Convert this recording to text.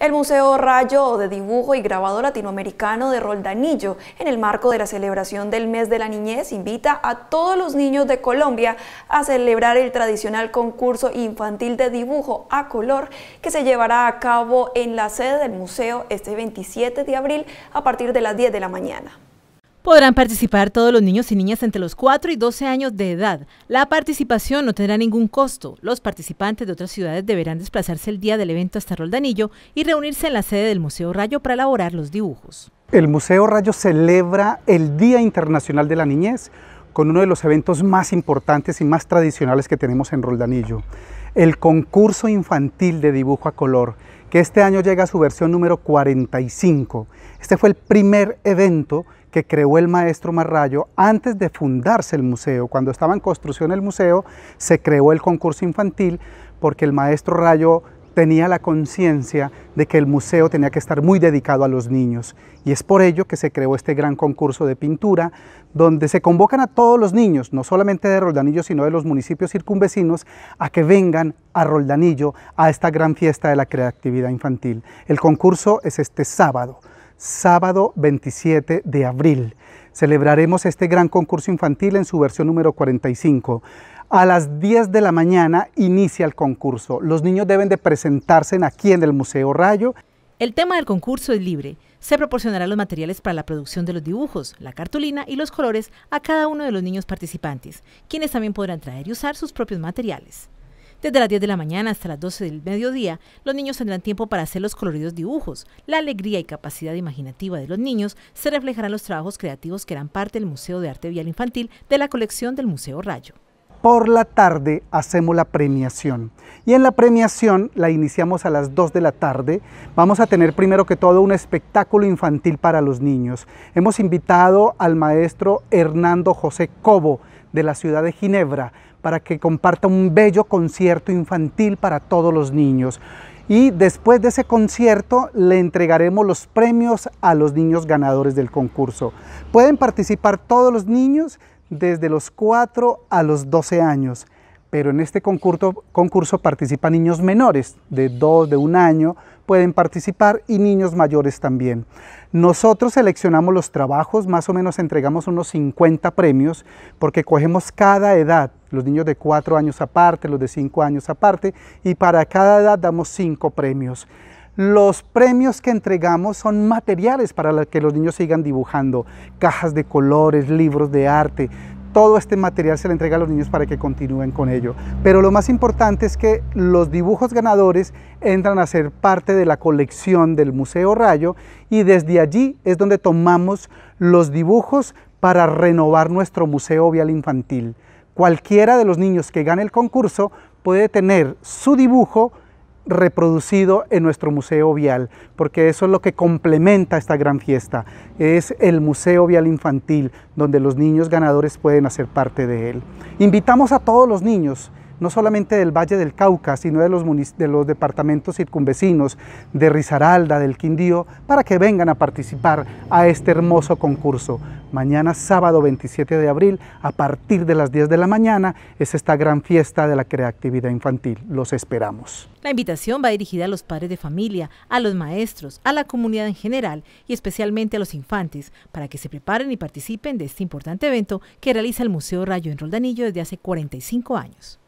El Museo Rayo de Dibujo y Grabado Latinoamericano de Roldanillo, en el marco de la celebración del Mes de la Niñez, invita a todos los niños de Colombia a celebrar el tradicional concurso infantil de dibujo a color que se llevará a cabo en la sede del museo este 27 de abril a partir de las 10 de la mañana. Podrán participar todos los niños y niñas entre los 4 y 12 años de edad. La participación no tendrá ningún costo. Los participantes de otras ciudades deberán desplazarse el día del evento hasta Roldanillo y reunirse en la sede del Museo Rayo para elaborar los dibujos. El Museo Rayo celebra el Día Internacional de la Niñez con uno de los eventos más importantes y más tradicionales que tenemos en Roldanillo, el concurso infantil de dibujo a color, que este año llega a su versión número 45. Este fue el primer evento que creó el maestro Marrayo antes de fundarse el museo. Cuando estaba en construcción el museo, se creó el concurso infantil porque el maestro Rayo tenía la conciencia de que el museo tenía que estar muy dedicado a los niños y es por ello que se creó este gran concurso de pintura donde se convocan a todos los niños, no solamente de Roldanillo sino de los municipios circunvecinos, a que vengan a Roldanillo a esta gran fiesta de la creatividad infantil. El concurso es este sábado sábado 27 de abril. Celebraremos este gran concurso infantil en su versión número 45. A las 10 de la mañana inicia el concurso. Los niños deben de presentarse aquí en el Museo Rayo. El tema del concurso es libre. Se proporcionarán los materiales para la producción de los dibujos, la cartulina y los colores a cada uno de los niños participantes, quienes también podrán traer y usar sus propios materiales. Desde las 10 de la mañana hasta las 12 del mediodía, los niños tendrán tiempo para hacer los coloridos dibujos. La alegría y capacidad imaginativa de los niños se reflejarán en los trabajos creativos que eran parte del Museo de Arte Vial Infantil de la colección del Museo Rayo. Por la tarde hacemos la premiación y en la premiación la iniciamos a las 2 de la tarde. Vamos a tener primero que todo un espectáculo infantil para los niños. Hemos invitado al maestro Hernando José Cobo, de la ciudad de Ginebra para que comparta un bello concierto infantil para todos los niños. Y después de ese concierto le entregaremos los premios a los niños ganadores del concurso. Pueden participar todos los niños desde los 4 a los 12 años, pero en este concurso, concurso participan niños menores de 2, de 1 año, pueden participar y niños mayores también. Nosotros seleccionamos los trabajos, más o menos entregamos unos 50 premios porque cogemos cada edad, los niños de 4 años aparte, los de 5 años aparte y para cada edad damos 5 premios. Los premios que entregamos son materiales para que los niños sigan dibujando, cajas de colores, libros de arte, todo este material se le entrega a los niños para que continúen con ello. Pero lo más importante es que los dibujos ganadores entran a ser parte de la colección del Museo Rayo y desde allí es donde tomamos los dibujos para renovar nuestro Museo Vial Infantil. Cualquiera de los niños que gane el concurso puede tener su dibujo reproducido en nuestro Museo Vial, porque eso es lo que complementa esta gran fiesta. Es el Museo Vial Infantil, donde los niños ganadores pueden hacer parte de él. Invitamos a todos los niños no solamente del Valle del Cauca, sino de los, departamentos circunvecinos, de Risaralda, del Quindío, para que vengan a participar a este hermoso concurso. Mañana sábado 27 de abril, a partir de las 10 de la mañana, es esta gran fiesta de la creatividad infantil. Los esperamos. La invitación va dirigida a los padres de familia, a los maestros, a la comunidad en general y especialmente a los infantes, para que se preparen y participen de este importante evento que realiza el Museo Rayo en Roldanillo desde hace 45 años.